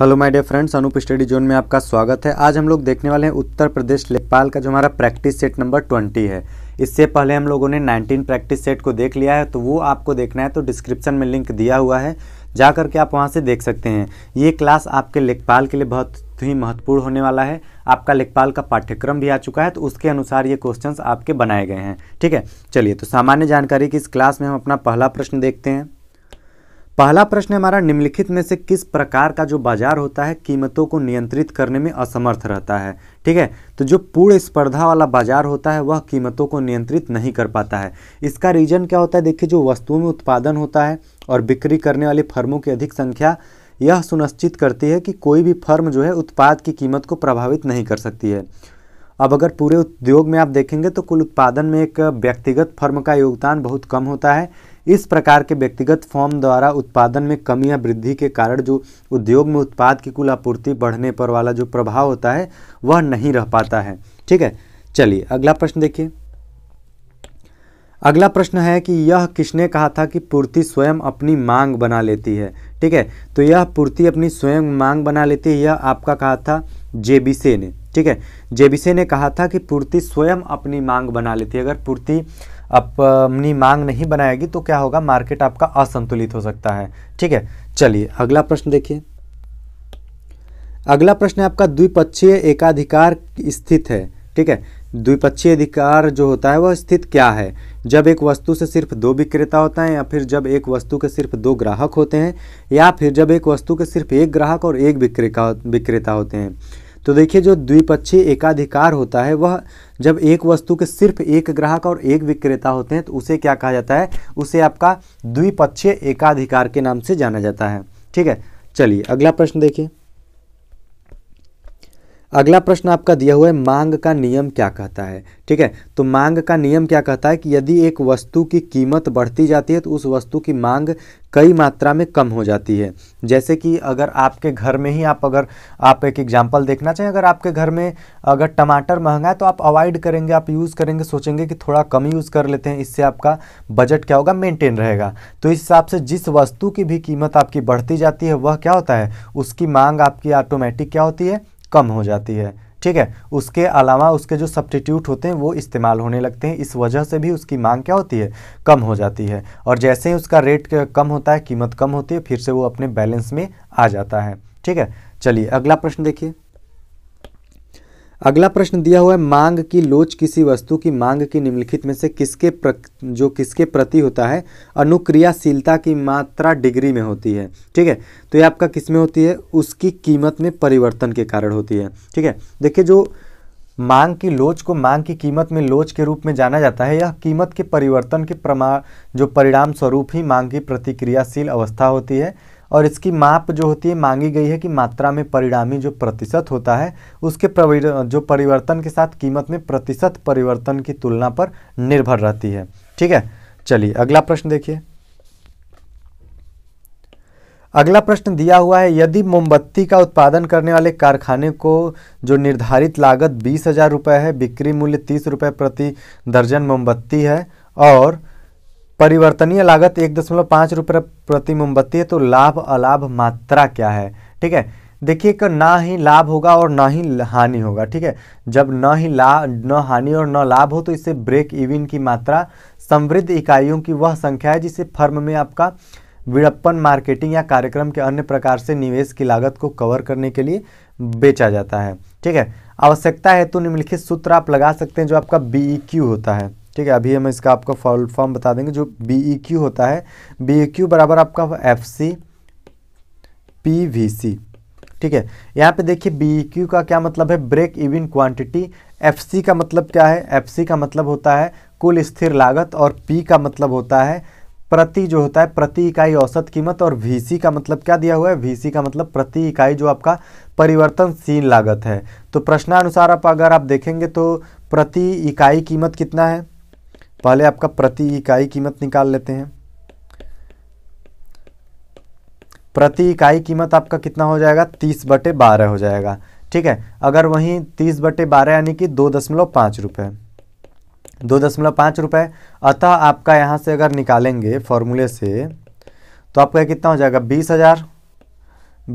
hello my dear friends Anoop study zone में आपका स्वागत है आज हम लोग देखने वाले हैं उत्तर प्रदेश लेखपाल का जो हमारा प्रैक्टिस सेट नंबर ट्वेंटी है इससे पहले हम लोगों ने नाइनटीन प्रैक्टिस सेट को देख लिया है तो वो आपको देखना है तो डिस्क्रिप्शन में लिंक दिया हुआ है जा करके आप वहाँ से देख सकते हैं ये क्लास आपके लेखपाल के लिए बहुत ही महत्वपूर्ण होने वाला है आपका लेखपाल का पाठ्यक्रम भी आ चुका है तो उसके अनुसार ये क्वेश्चन आपके बनाए गए हैं ठीक है चलिए तो सामान्य जानकारी की इस क्लास में हम अपना पहला प्रश्न देखते हैं पहला प्रश्न हमारा निम्नलिखित में से किस प्रकार का जो बाजार होता है कीमतों को नियंत्रित करने में असमर्थ रहता है ठीक है तो जो पूर्ण स्पर्धा वाला बाजार होता है वह कीमतों को नियंत्रित नहीं कर पाता है इसका रीजन क्या होता है देखिए जो वस्तुओं में उत्पादन होता है और बिक्री करने वाली फर्मों की अधिक संख्या यह सुनिश्चित करती है कि कोई भी फर्म जो है उत्पाद की कीमत को प्रभावित नहीं कर सकती है अब अगर पूरे उद्योग में आप देखेंगे तो कुल उत्पादन में एक व्यक्तिगत फर्म का योगदान बहुत कम होता है इस प्रकार के व्यक्तिगत फॉर्म द्वारा उत्पादन में कमी या वृद्धि के कारण जो उद्योग में उत्पाद की कुल आपूर्ति बढ़ने पर वाला जो प्रभाव होता है वह नहीं रह पाता है ठीक है चलिए अगला प्रश्न देखिए अगला प्रश्न है कि यह किसने कहा था कि पूर्ति स्वयं अपनी मांग बना लेती है ठीक है तो यह पूर्ति अपनी स्वयं मांग बना लेती है यह आपका कहा था जेबीसे ने ठीक है जेबीसी ने कहा था कि पूर्ति स्वयं अपनी मांग बना लेती है अगर पूर्ति अपनी मांग नहीं बनाएगी तो क्या होगा मार्केट आपका असंतुलित हो सकता है ठीक है चलिए अगला प्रश्न देखिए अगला प्रश्न है आपका द्विपक्षीय एकाधिकार स्थित है ठीक है द्विपक्षीय अधिकार जो होता है वह स्थित क्या है जब एक वस्तु से सिर्फ दो विक्रेता होता है या फिर जब एक वस्तु के सिर्फ दो ग्राहक होते हैं या फिर जब एक वस्तु के सिर्फ एक ग्राहक और एक विक्रेता विक्रेता होते हैं तो देखिए जो द्विपक्षीय एकाधिकार होता है वह जब एक वस्तु के सिर्फ एक ग्राहक और एक विक्रेता होते हैं तो उसे क्या कहा जाता है उसे आपका द्विपक्षीय एकाधिकार के नाम से जाना जाता है ठीक है चलिए अगला प्रश्न देखिए अगला प्रश्न आपका दिया हुआ है मांग का नियम क्या कहता है ठीक है तो मांग का नियम क्या कहता है कि यदि एक वस्तु की कीमत बढ़ती जाती है तो उस वस्तु की मांग कई मात्रा में कम हो जाती है जैसे कि अगर आपके घर में ही आप अगर आप एक एग्जाम्पल देखना चाहें अगर आपके घर में अगर टमाटर महंगा है तो आप अवॉइड करेंगे आप यूज़ करेंगे सोचेंगे कि थोड़ा कम यूज़ कर लेते हैं इससे आपका बजट क्या होगा मेंटेन रहेगा तो इस हिसाब से जिस वस्तु की भी कीमत आपकी बढ़ती जाती है वह क्या होता है उसकी मांग आपकी ऑटोमेटिक क्या होती है कम हो जाती है ठीक है उसके अलावा उसके जो सब्सटीट्यूट होते हैं वो इस्तेमाल होने लगते हैं इस वजह से भी उसकी मांग क्या होती है कम हो जाती है और जैसे ही उसका रेट कम होता है कीमत कम होती है फिर से वो अपने बैलेंस में आ जाता है ठीक है चलिए अगला प्रश्न देखिए अगला प्रश्न दिया हुआ है मांग की लोच किसी वस्तु की मांग की निम्नलिखित में से किसके प्र, जो किसके प्रति होता है अनुक्रियाशीलता की मात्रा डिग्री में होती है ठीक है तो ये आपका किस में होती है उसकी कीमत में परिवर्तन के कारण होती है ठीक है देखिए जो मांग की लोच को मांग की कीमत में लोच के रूप में जाना जाता है यह कीमत के परिवर्तन के प्रमाण जो परिणाम स्वरूप ही मांग की प्रतिक्रियाशील अवस्था होती है और इसकी माप जो होती है मांगी गई है कि मात्रा में परिणामी जो प्रतिशत होता है उसके जो परिवर्तन के साथ कीमत में प्रतिशत परिवर्तन की तुलना पर निर्भर रहती है ठीक है चलिए अगला प्रश्न देखिए अगला प्रश्न दिया हुआ है यदि मोमबत्ती का उत्पादन करने वाले कारखाने को जो निर्धारित लागत बीस हज़ार रुपये है बिक्री मूल्य तीस रुपये प्रति दर्जन मोमबत्ती है और परिवर्तनीय लागत एक दशमलव पाँच रुपये प्रति मोमबत्ती है तो लाभ अलाभ मात्रा क्या है ठीक है देखिए कि ना ही लाभ होगा और ना ही हानि होगा ठीक है जब ना ही ला न हानि और न लाभ हो तो इससे ब्रेक इविन की मात्रा समृद्ध इकाइयों की वह संख्या है जिसे फर्म में आपका विड़प्पन मार्केटिंग या कार्यक्रम के अन्य प्रकार से निवेश की लागत को कवर करने के लिए बेचा जाता है ठीक है आवश्यकता है तो निम्नलिखित सूत्र आप लगा सकते हैं जो आपका बी e होता है ठीक है अभी हम इसका आपका फॉल फॉर्म बता देंगे जो बी ई क्यू होता है बी ई क्यू बराबर आपका F C P V C ठीक है यहाँ पे देखिए बी क्यू e का क्या मतलब है break even quantity F C का मतलब क्या है एफ सी का मतलब होता है कुल स्थिर लागत और पी का मतलब होता है प्रति जो होता है प्रति इकाई औसत कीमत और वी का मतलब क्या दिया हुआ है वी का मतलब प्रति इकाई जो आपका परिवर्तनशील लागत है तो प्रश्नानुसार आप अगर आप देखेंगे तो प्रति इकाई कीमत कितना है पहले आपका प्रति इकाई कीमत निकाल लेते हैं प्रति इकाई कीमत आपका कितना हो जाएगा तीस बटे बारह हो जाएगा ठीक है अगर वहीं तीस बटे बारह यानी कि दो दशमलव पाँच रुपये दो दशमलव पाँच रुपये अतः आपका यहां से अगर निकालेंगे फॉर्मूले से तो आपका कितना हो जाएगा बीस हज़ार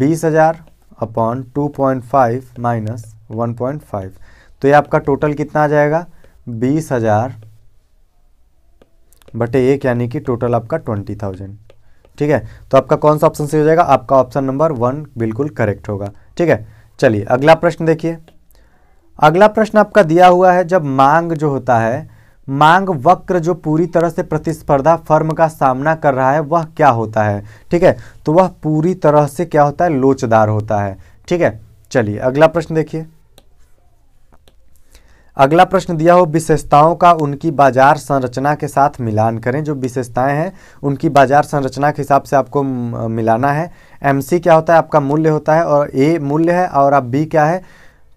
बीस हज़ार upon two point five minus one point five तो ये आपका टोटल कितना आ जाएगा बीस हज़ार बटे एक यानी कि टोटल आपका ट्वेंटी थाउजेंड ठीक है तो आपका कौन सा ऑप्शन सही हो जाएगा आपका ऑप्शन नंबर वन बिल्कुल करेक्ट होगा ठीक है चलिए अगला प्रश्न देखिए अगला प्रश्न आपका दिया हुआ है जब मांग जो होता है मांग वक्र जो पूरी तरह से प्रतिस्पर्धा फर्म का सामना कर रहा है वह क्या होता है ठीक है तो वह पूरी तरह से क्या होता है लोचदार होता है ठीक है चलिए अगला प्रश्न देखिए अगला प्रश्न दिया हो विशेषताओं का उनकी बाजार संरचना के साथ मिलान करें जो विशेषताएं हैं उनकी बाजार संरचना के हिसाब से आपको मिलाना है एमसी क्या होता है आपका मूल्य होता है और ए मूल्य है और आप बी क्या है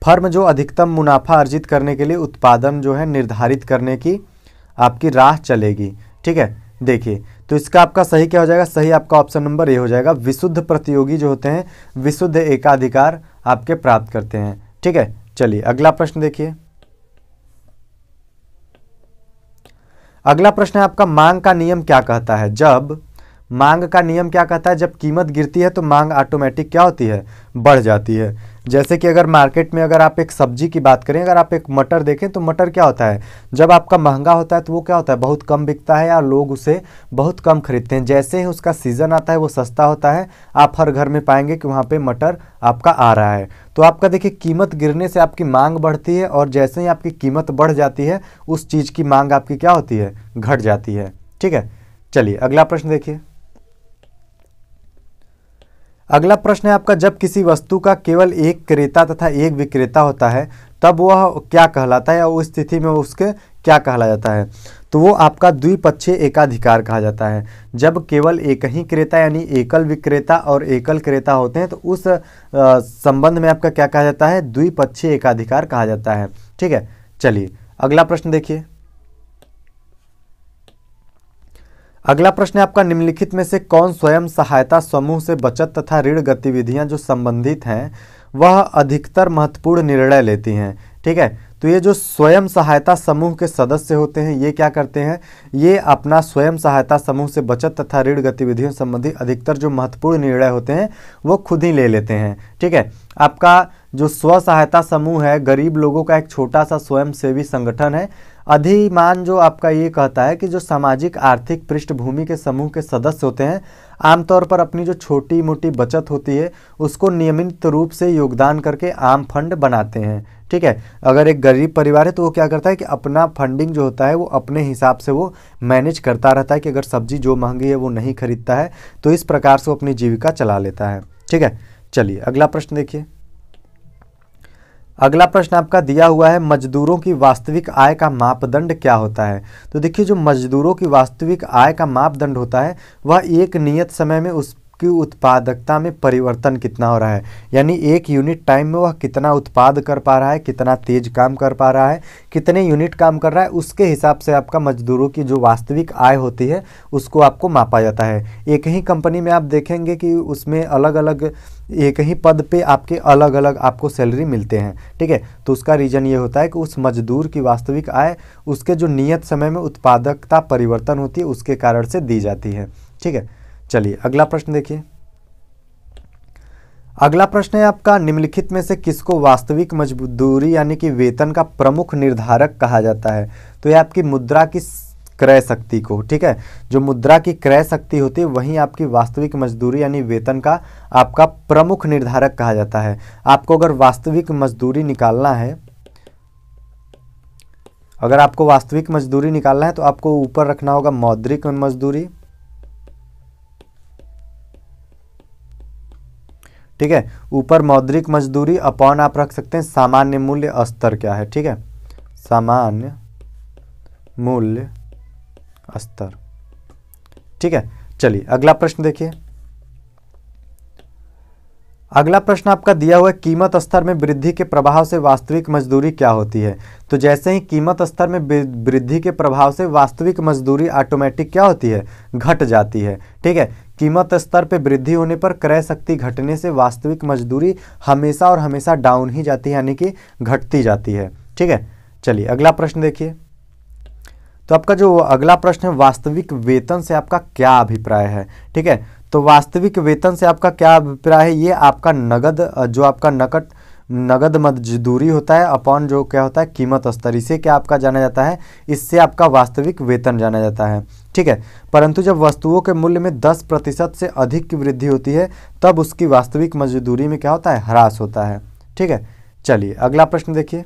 फर्म जो अधिकतम मुनाफा अर्जित करने के लिए उत्पादन जो है निर्धारित करने की आपकी राह चलेगी ठीक है देखिए तो इसका आपका सही क्या हो जाएगा सही आपका ऑप्शन नंबर ए हो जाएगा विशुद्ध प्रतियोगी जो होते हैं विशुद्ध एकाधिकार आपके प्राप्त करते हैं ठीक है चलिए अगला प्रश्न देखिए अगला प्रश्न है आपका मांग का नियम क्या कहता है जब मांग का नियम क्या कहता है जब कीमत गिरती है तो मांग ऑटोमेटिक क्या होती है बढ़ जाती है जैसे कि अगर मार्केट में अगर आप एक सब्जी की बात करें अगर आप एक मटर देखें तो मटर क्या होता है जब आपका महंगा होता है तो वो क्या होता है बहुत कम बिकता है या लोग उसे बहुत कम खरीदते हैं जैसे ही उसका सीज़न आता है वो सस्ता होता है आप हर घर में पाएंगे कि वहाँ पर मटर आपका आ रहा है तो आपका देखिए कीमत गिरने से आपकी मांग बढ़ती है और जैसे ही आपकी कीमत बढ़ जाती है उस चीज़ की मांग आपकी क्या होती है घट जाती है ठीक है चलिए अगला प्रश्न देखिए अगला प्रश्न है आपका जब किसी वस्तु का केवल एक क्रेता तथा एक विक्रेता होता है तब वह क्या कहलाता है या उस स्थिति में उसके क्या कहला जाता है तो वो आपका द्विपक्षीय एकाधिकार कहा जाता है जब केवल एक ही क्रेता यानी एकल विक्रेता और एकल क्रेता होते हैं तो उस संबंध में आपका क्या कहा जाता है द्विपक्षीय एकाधिकार कहा जाता है ठीक है चलिए अगला प्रश्न देखिए अगला प्रश्न है आपका निम्नलिखित में से कौन स्वयं सहायता समूह से बचत तथा ऋण गतिविधियां जो संबंधित हैं वह अधिकतर महत्वपूर्ण निर्णय लेती हैं ठीक है तो ये जो स्वयं सहायता समूह के सदस्य होते हैं ये क्या करते हैं ये अपना स्वयं सहायता समूह से बचत तथा ऋण गतिविधियों संबंधी अधिकतर जो महत्वपूर्ण निर्णय होते हैं वो खुद ही ले लेते हैं ठीक है आपका जो स्व सहायता समूह है गरीब लोगों का एक छोटा सा स्वयंसेवी संगठन है अधिमान जो आपका ये कहता है कि जो सामाजिक आर्थिक पृष्ठभूमि के समूह के सदस्य होते हैं आमतौर पर अपनी जो छोटी मोटी बचत होती है उसको नियमित रूप से योगदान करके आम फंड बनाते हैं ठीक है अगर एक गरीब परिवार है तो वो क्या करता है कि अपना फंडिंग जो होता है वो अपने हिसाब से वो मैनेज करता रहता है कि अगर सब्जी जो महंगी है वो नहीं खरीदता है तो इस प्रकार से वो अपनी जीविका चला लेता है ठीक है चलिए अगला प्रश्न देखिए अगला प्रश्न आपका दिया हुआ है मजदूरों की वास्तविक आय का मापदंड क्या होता है तो देखिए जो मजदूरों की वास्तविक आय का मापदंड होता है वह एक नियत समय में उस आपकी उत्पादकता में परिवर्तन कितना हो रहा है यानी एक यूनिट टाइम में वह कितना उत्पाद कर पा रहा है कितना तेज काम कर पा रहा है कितने यूनिट काम कर रहा है उसके हिसाब से आपका मजदूरों की जो वास्तविक आय होती है उसको आपको मापा जाता है एक ही कंपनी में आप देखेंगे कि उसमें अलग अलग एक ही पद पे आपके अलग अलग आपको सैलरी मिलते हैं ठीक है तो उसका रीज़न ये होता है कि उस मजदूर की वास्तविक आय उसके जो नियत समय में उत्पादकता परिवर्तन होती है उसके कारण से दी जाती है ठीक है चलिए अगला प्रश्न देखिए अगला प्रश्न है आपका निम्नलिखित में से किसको वास्तविक मजदूरी यानी कि वेतन का प्रमुख निर्धारक कहा जाता है तो ये आपकी मुद्रा की क्रय शक्ति को ठीक है जो मुद्रा की क्रय शक्ति होती है वहीं आपकी वास्तविक मजदूरी यानी वेतन का आपका प्रमुख निर्धारक कहा जाता है आपको अगर वास्तविक मजदूरी निकालना है अगर आपको वास्तविक मजदूरी निकालना है तो आपको ऊपर रखना होगा मौद्रिक मजदूरी ठीक है ऊपर मौद्रिक मजदूरी अपॉन आप रख सकते हैं सामान्य मूल्य स्तर क्या है ठीक है सामान्य मूल्य स्तर ठीक है चलिए अगला प्रश्न देखिए अगला प्रश्न आपका दिया हुआ है कीमत स्तर में वृद्धि के प्रभाव से वास्तविक मजदूरी क्या होती है तो जैसे ही कीमत स्तर में वृद्धि के प्रभाव से वास्तविक मजदूरी ऑटोमेटिक क्या होती है घट जाती है ठीक है कीमत स्तर पर वृद्धि होने पर क्रय शक्ति घटने से वास्तविक मजदूरी हमेशा और हमेशा डाउन ही जाती है यानी कि घटती जाती है ठीक है चलिए अगला प्रश्न देखिए तो आपका जो अगला प्रश्न है वास्तविक वेतन से आपका क्या अभिप्राय है ठीक है तो वास्तविक वेतन से आपका क्या अभिप्राय है ये आपका नगद जो आपका नकद नगद मजदूरी होता है अपॉन जो क्या होता है कीमत स्तर इसे क्या आपका जाना जाता है इससे आपका वास्तविक वेतन जाना जाता है ठीक है परंतु जब वस्तुओं के मूल्य में 10 प्रतिशत से अधिक की वृद्धि होती है तब उसकी वास्तविक मजदूरी में क्या होता है ह्रास होता है ठीक है चलिए अगला प्रश्न देखिए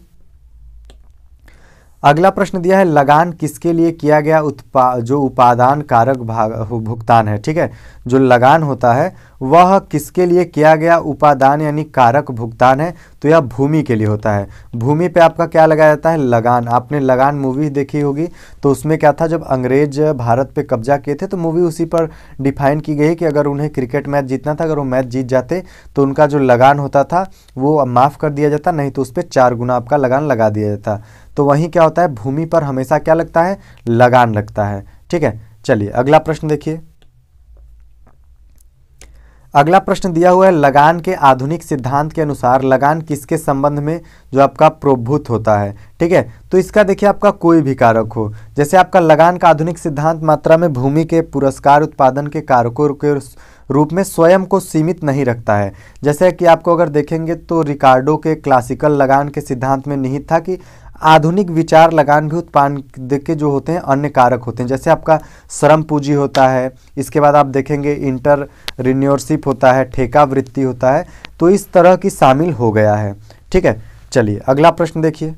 अगला प्रश्न दिया है लगान किसके लिए किया गया उत्पा जो उपादान कारक भाग भुगतान है ठीक है जो लगान होता है वह किसके लिए किया गया उपादान यानी कारक भुगतान है तो यह भूमि के लिए होता है भूमि पे आपका क्या लगाया जाता है लगान आपने लगान मूवी देखी होगी तो उसमें क्या था जब अंग्रेज भारत पे कब्जा किए थे तो मूवी उसी पर डिफाइन की गई कि अगर उन्हें क्रिकेट मैच जीतना था अगर वो मैच जीत जाते तो उनका जो लगान होता था वो माफ़ कर दिया जाता नहीं तो उस पर चार गुना आपका लगान लगा दिया जाता तो वहीं क्या होता है भूमि पर हमेशा क्या लगता है लगान लगता है ठीक है चलिए अगला प्रश्न देखिए अगला प्रश्न दिया हुआ है लगान के आधुनिक सिद्धांत के अनुसार लगान किसके संबंध में जो आपका प्रभुत्व होता है ठीक है तो इसका देखिए आपका कोई भी कारक हो जैसे आपका लगान का आधुनिक सिद्धांत मात्रा में भूमि के पुरस्कार उत्पादन के कारकों के रूप में स्वयं को सीमित नहीं रखता है जैसे कि आपको अगर देखेंगे तो रिकार्डो के क्लासिकल लगान के सिद्धांत में निहित था कि आधुनिक विचार लगान भी उत्पाद के जो होते हैं अन्य कारक होते हैं जैसे आपका श्रम पूंजी होता है इसके बाद आप देखेंगे इंटर रिन्योरशिप होता है ठेका वृत्ति होता है तो इस तरह की शामिल हो गया है ठीक है चलिए अगला प्रश्न देखिए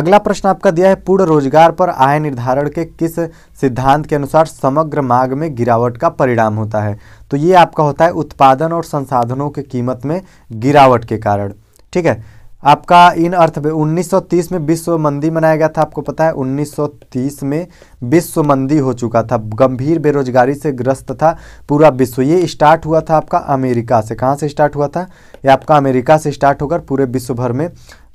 अगला प्रश्न आपका दिया है पूर्ण रोजगार पर आय निर्धारण के किस सिद्धांत के अनुसार समग्र मांग में गिरावट का परिणाम होता है तो ये आपका होता है उत्पादन और संसाधनों के कीमत में गिरावट के कारण ठीक है आपका इन अर्थ में 1930 में विश्व मंदी मनाया गया था आपको पता है 1930 में विश्व मंदी हो चुका था गंभीर बेरोजगारी से ग्रस्त था पूरा विश्व ये स्टार्ट हुआ था आपका अमेरिका से कहाँ से स्टार्ट हुआ था ये आपका अमेरिका से स्टार्ट होकर पूरे विश्व भर में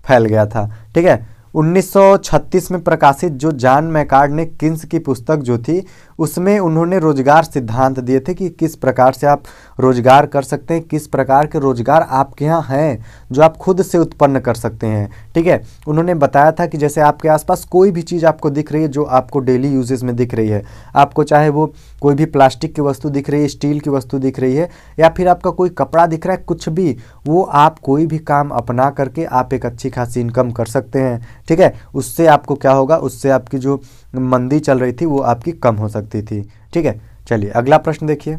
फैल गया था ठीक है 1936 में प्रकाशित जो जॉन मैकार्ड ने किन्स की पुस्तक जो थी उसमें उन्होंने रोजगार सिद्धांत दिए थे कि किस प्रकार से आप रोजगार कर सकते हैं किस प्रकार के रोजगार आपके यहाँ हैं जो आप खुद से उत्पन्न कर सकते हैं ठीक है उन्होंने बताया था कि जैसे आपके आसपास कोई भी चीज़ आपको दिख रही है जो आपको डेली यूजेज में दिख रही है आपको चाहे वो कोई भी प्लास्टिक की वस्तु दिख रही है स्टील की वस्तु दिख रही है या फिर आपका कोई कपड़ा दिख रहा है कुछ भी वो आप कोई भी काम अपना करके आप एक अच्छी खासी इनकम कर सकते हैं ठीक है उससे आपको क्या होगा उससे आपकी जो मंदी चल रही थी वो आपकी कम हो सकती थी ठीक है चलिए अगला प्रश्न देखिए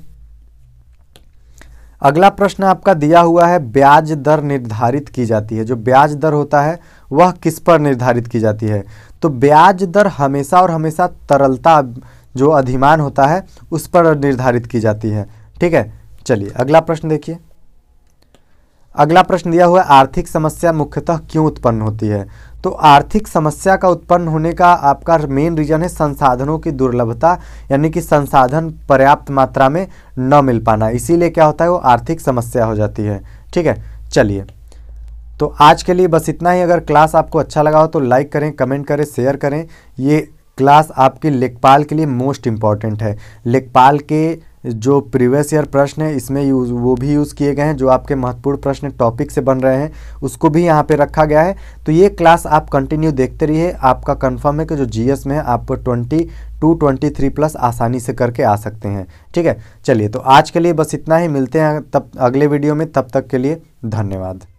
अगला प्रश्न आपका दिया हुआ है ब्याज दर निर्धारित की जाती है जो ब्याज दर होता है वह किस पर निर्धारित की जाती है तो ब्याज दर हमेशा और हमेशा तरलता जो अधिमान होता है उस पर निर्धारित की जाती है ठीक है चलिए अगला प्रश्न देखिए अगला प्रश्न दिया हुआ है आर्थिक समस्या मुख्यतः क्यों उत्पन्न होती है तो आर्थिक समस्या का उत्पन्न होने का आपका मेन रीजन है संसाधनों की दुर्लभता यानी कि संसाधन पर्याप्त मात्रा में न मिल पाना इसीलिए क्या होता है वो आर्थिक समस्या हो जाती है ठीक है चलिए तो आज के लिए बस इतना ही अगर क्लास आपको अच्छा लगा हो तो लाइक करें कमेंट करें शेयर करें ये क्लास आपकी लेखपाल के लिए मोस्ट इम्पॉर्टेंट है लेखपाल के जो प्रीवियस ईयर प्रश्न है इसमें यूज वो भी यूज़ किए गए हैं जो आपके महत्वपूर्ण प्रश्न टॉपिक से बन रहे हैं उसको भी यहाँ पे रखा गया है तो ये क्लास आप कंटिन्यू देखते रहिए आपका कंफर्म है कि जो जीएस में है आप twenty two twenty three plus आसानी से करके आ सकते हैं ठीक है चलिए तो आज के लिए बस इतना ही मिलते हैं तब अगले वीडियो में तब तक के लिए धन्यवाद